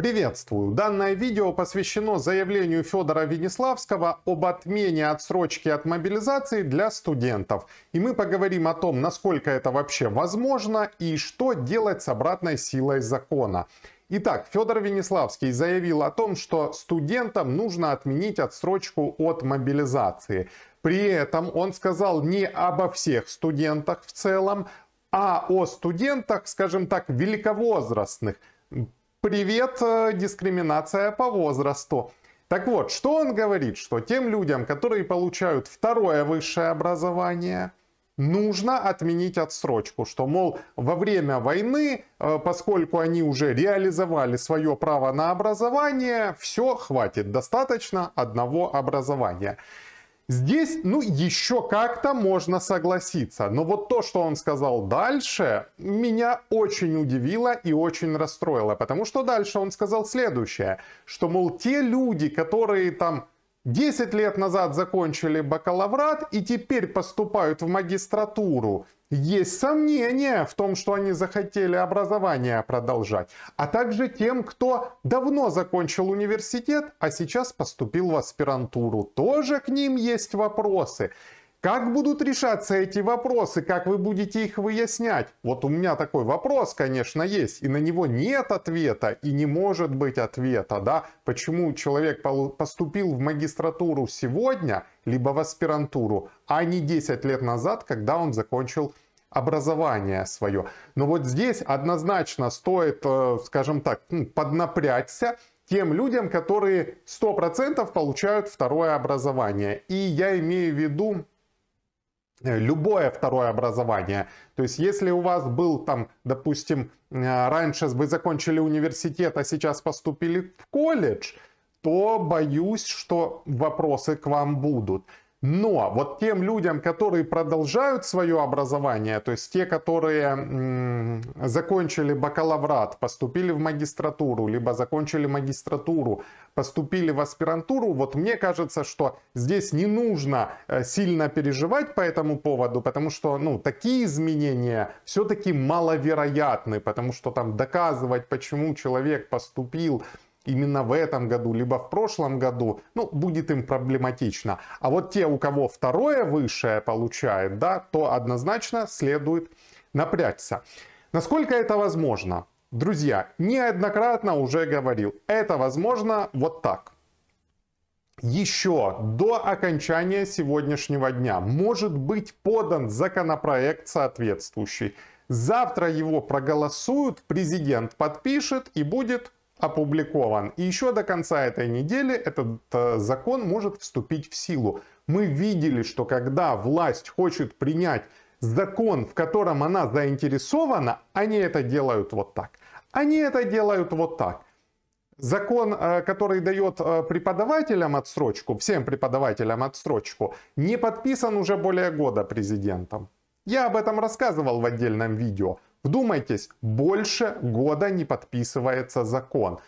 Приветствую! Данное видео посвящено заявлению Федора Венеславского об отмене отсрочки от мобилизации для студентов. И мы поговорим о том, насколько это вообще возможно и что делать с обратной силой закона. Итак, Федор Венеславский заявил о том, что студентам нужно отменить отсрочку от мобилизации. При этом он сказал не обо всех студентах в целом, а о студентах, скажем так, великовозрастных, привет, э, дискриминация по возрасту. Так вот, что он говорит, что тем людям, которые получают второе высшее образование, нужно отменить отсрочку, что, мол, во время войны, э, поскольку они уже реализовали свое право на образование, все, хватит, достаточно одного образования. Здесь, ну, еще как-то можно согласиться. Но вот то, что он сказал дальше, меня очень удивило и очень расстроило. Потому что дальше он сказал следующее, что, мол, те люди, которые там 10 лет назад закончили бакалаврат и теперь поступают в магистратуру. Есть сомнения в том, что они захотели образование продолжать, а также тем, кто давно закончил университет, а сейчас поступил в аспирантуру. Тоже к ним есть вопросы. Как будут решаться эти вопросы, как вы будете их выяснять? Вот у меня такой вопрос, конечно, есть, и на него нет ответа, и не может быть ответа, да, почему человек поступил в магистратуру сегодня, либо в аспирантуру, а не 10 лет назад, когда он закончил образование свое. Но вот здесь однозначно стоит, э, скажем так, ну, поднапрячься, тем людям, которые 100% получают второе образование. И я имею в виду Э, любое второе образование. То есть, если у вас был там, допустим, э, раньше вы закончили университет, а сейчас поступили в колледж, то боюсь, что вопросы к вам будут. Но вот тем людям, которые продолжают свое образование, то есть те, которые закончили бакалаврат, поступили в магистратуру, либо закончили магистратуру, поступили в аспирантуру, вот мне кажется, что здесь не нужно э, сильно переживать по этому поводу, потому что ну, такие изменения все-таки маловероятны, потому что там доказывать, почему человек поступил именно в этом году, либо в прошлом году, ну, будет им проблематично. А вот те, у кого второе высшее получает, да, то однозначно следует напрячься. Насколько это возможно? Друзья, неоднократно уже говорил, это возможно вот так. Еще до окончания сегодняшнего дня может быть подан законопроект соответствующий. Завтра его проголосуют, президент подпишет и будет опубликован. И еще до конца этой недели этот э, закон может вступить в силу. Мы видели, что когда власть хочет принять закон, в котором она заинтересована, они это делают вот так. Они это делают вот так. Закон, э, который дает э, преподавателям отсрочку, всем преподавателям отсрочку, не подписан уже более года президентом. Я об этом рассказывал в отдельном видео. Вдумайтесь, больше года не подписывается закон.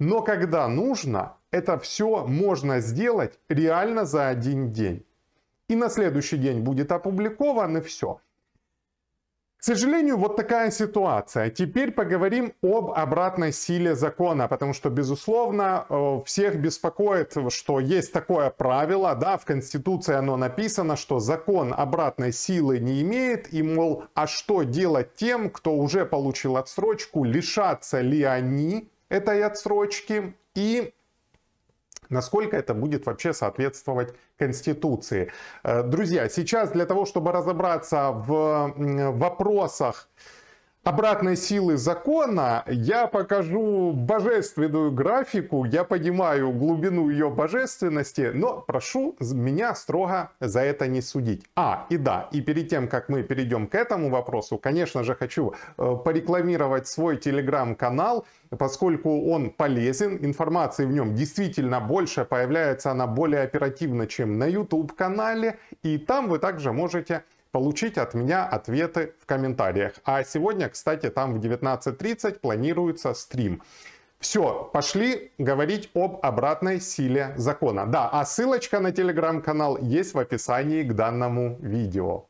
Но когда нужно, это все можно сделать реально за один день. И на следующий день будет опубликовано все. К сожалению, вот такая ситуация. Теперь поговорим об обратной силе закона, потому что, безусловно, э, всех беспокоит, что есть такое правило, да, в Конституции оно написано, что закон обратной силы не имеет, и, мол, а что делать тем, кто уже получил отсрочку, лишатся ли они этой отсрочки, и насколько это будет вообще соответствовать Конституции. Э, друзья, сейчас для того, чтобы разобраться в вопросах обратной силы закона, я покажу божественную графику, я понимаю глубину ее божественности, но прошу меня строго за это не судить. А, и да, и перед тем, как мы перейдем к этому вопросу, конечно же, хочу э, порекламировать свой телеграм-канал, поскольку он полезен, информации в нем действительно больше, появляется она более оперативно, чем на YouTube-канале, и там вы также можете получить от меня ответы в комментариях. А сегодня, кстати, там в 19.30 планируется стрим. Все, пошли говорить об обратной силе закона. Да, а ссылочка на телеграм-канал есть в описании к данному видео.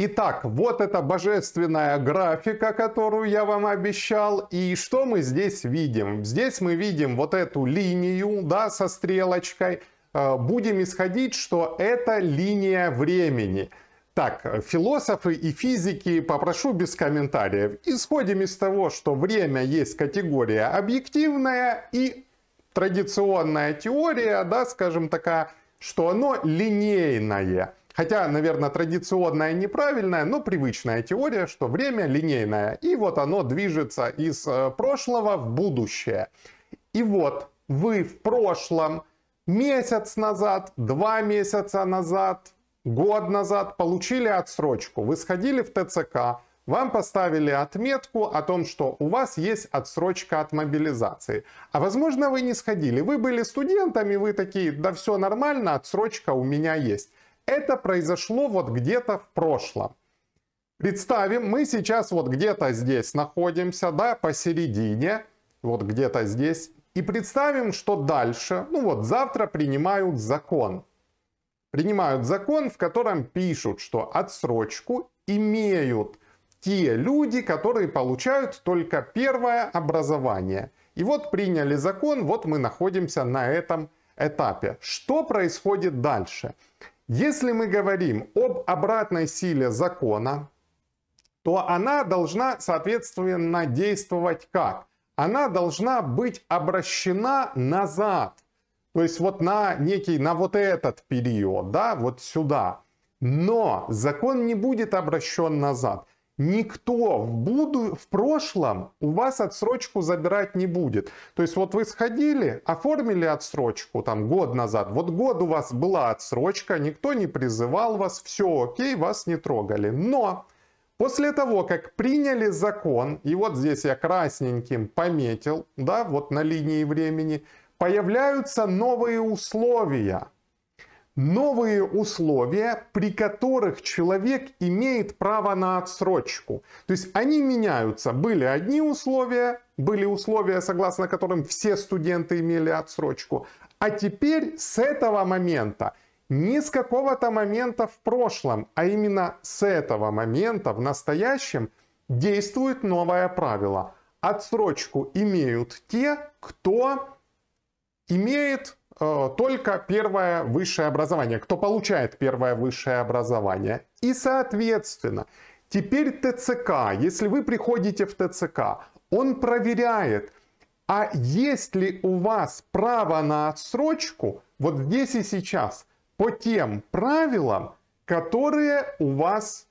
Итак, вот эта божественная графика, которую я вам обещал. И что мы здесь видим? Здесь мы видим вот эту линию, да, со стрелочкой. Э, будем исходить, что это линия времени. Так, философы и физики попрошу без комментариев. Исходим из того, что время есть категория объективная и традиционная теория, да, скажем такая, что оно линейное. Хотя, наверное, традиционная неправильная, но привычная теория, что время линейное. И вот оно движется из э, прошлого в будущее. И вот вы в прошлом месяц назад, два месяца назад, год назад получили отсрочку. Вы сходили в ТЦК, вам поставили отметку о том, что у вас есть отсрочка от мобилизации. А возможно вы не сходили, вы были студентами, вы такие, да все нормально, отсрочка у меня есть. Это произошло вот где-то в прошлом. Представим, мы сейчас вот где-то здесь находимся, да, посередине, вот где-то здесь и представим, что дальше, ну вот завтра принимают закон. Принимают закон, в котором пишут, что отсрочку имеют те люди, которые получают только первое образование. И вот приняли закон, вот мы находимся на этом этапе. Что происходит дальше? Если мы говорим об обратной силе закона, то она должна, соответственно, действовать как? она должна быть обращена назад. То есть вот на некий, на вот этот период, да, вот сюда. Но закон не будет обращен назад. Никто в, буду, в прошлом у вас отсрочку забирать не будет. То есть вот вы сходили, оформили отсрочку там год назад. Вот год у вас была отсрочка, никто не призывал вас, все окей, вас не трогали. Но После того, как приняли закон, и вот здесь я красненьким пометил, да, вот на линии времени, появляются новые условия. Новые условия, при которых человек имеет право на отсрочку. То есть они меняются. Были одни условия, были условия, согласно которым все студенты имели отсрочку. А теперь с этого момента не с какого-то момента в прошлом, а именно с этого момента в настоящем действует новое правило. Отсрочку имеют те, кто имеет э, только первое высшее образование, кто получает первое высшее образование. И соответственно, теперь ТЦК, если вы приходите в ТЦК, он проверяет, а есть ли у вас право на отсрочку вот здесь и сейчас – по тем правилам, которые у вас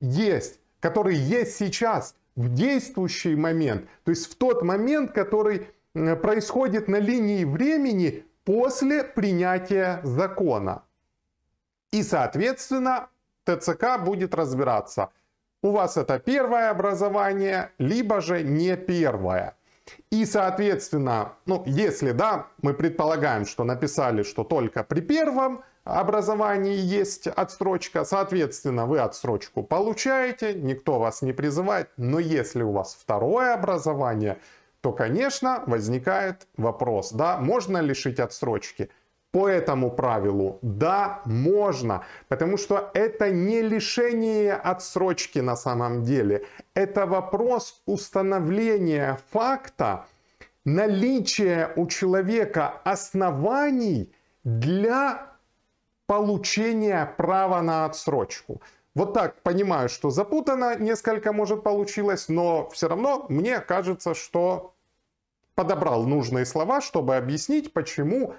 есть, которые есть сейчас, в действующий момент, то есть в тот момент, который э, происходит на линии времени после принятия закона. И, соответственно, ТЦК будет разбираться, у вас это первое образование, либо же не первое. И, соответственно, ну, если, да, мы предполагаем, что написали, что только при первом образовании есть отсрочка, соответственно, вы отсрочку получаете, никто вас не призывает, но если у вас второе образование, то, конечно, возникает вопрос, да, можно лишить отсрочки – по этому правилу? Да, можно, потому что это не лишение отсрочки на самом деле. Это вопрос установления факта, наличия у человека оснований для получения права на отсрочку. Вот так понимаю, что запутано несколько, может, получилось, но все равно мне кажется, что подобрал нужные слова, чтобы объяснить, почему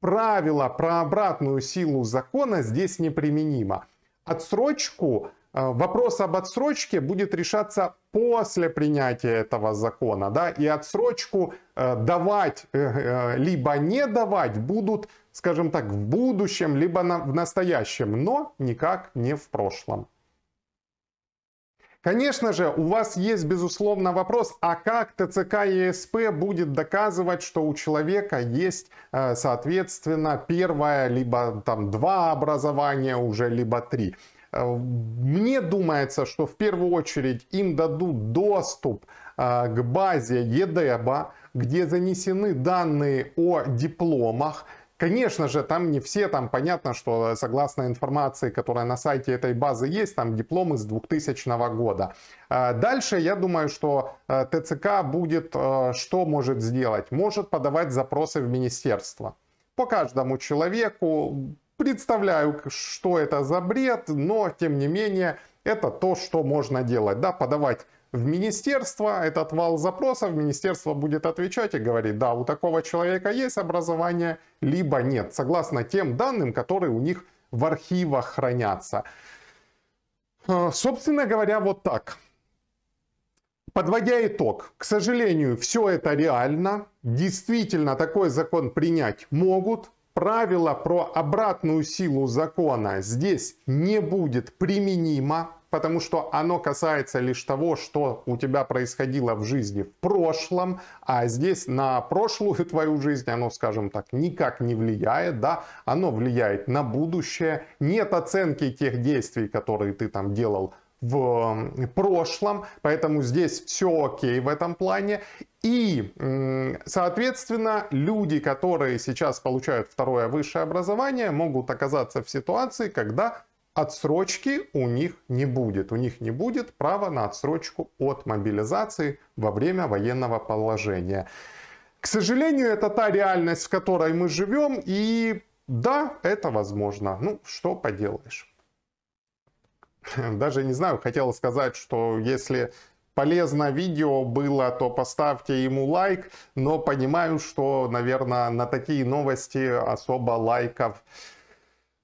правило про обратную силу закона здесь неприменимо. Отсрочку, э, вопрос об отсрочке будет решаться после принятия этого закона, да, и отсрочку э, давать, э, либо не давать будут, скажем так, в будущем, либо на в настоящем, но никак не в прошлом. Конечно же, у вас есть, безусловно, вопрос, а как ТЦК ЕСП будет доказывать, что у человека есть, э, соответственно, первое, либо там два образования уже, либо три. Э, мне думается, что в первую очередь им дадут доступ э, к базе ЕДЭБа, где занесены данные о дипломах, Конечно же, там не все, там понятно, что согласно информации, которая на сайте этой базы есть, там дипломы с 2000 года. А, дальше, я думаю, что э, ТЦК будет, э, что может сделать? Может подавать запросы в министерство. По каждому человеку, представляю, что это за бред, но тем не менее, это то, что можно делать, да, подавать в министерство, этот вал запросов, министерство будет отвечать и говорить, да, у такого человека есть образование, либо нет, согласно тем данным, которые у них в архивах хранятся. А, собственно говоря, вот так. Подводя итог, к сожалению, все это реально. Действительно, такой закон принять могут. Правило про обратную силу закона здесь не будет применимо, потому что оно касается лишь того, что у тебя происходило в жизни в прошлом, а здесь на прошлую твою жизнь оно, скажем так, никак не влияет, да, оно влияет на будущее, нет оценки тех действий, которые ты там делал в прошлом, поэтому здесь все окей в этом плане. И, соответственно, люди, которые сейчас получают второе высшее образование, могут оказаться в ситуации, когда отсрочки у них не будет. У них не будет права на отсрочку от мобилизации во время военного положения. К сожалению, это та реальность, в которой мы живем, и да, это возможно. Ну, что поделаешь. Даже не знаю, хотел сказать, что если полезно видео было, то поставьте ему лайк, но понимаю, что, наверное, на такие новости особо лайков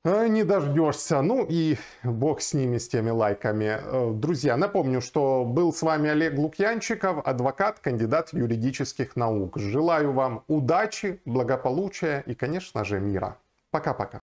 Э, не дождешься. Ну и бог с ними, с теми лайками. Э, друзья, напомню, что был с вами Олег Лукьянчиков, адвокат, кандидат юридических наук. Желаю вам удачи, благополучия и, конечно же, мира. Пока-пока.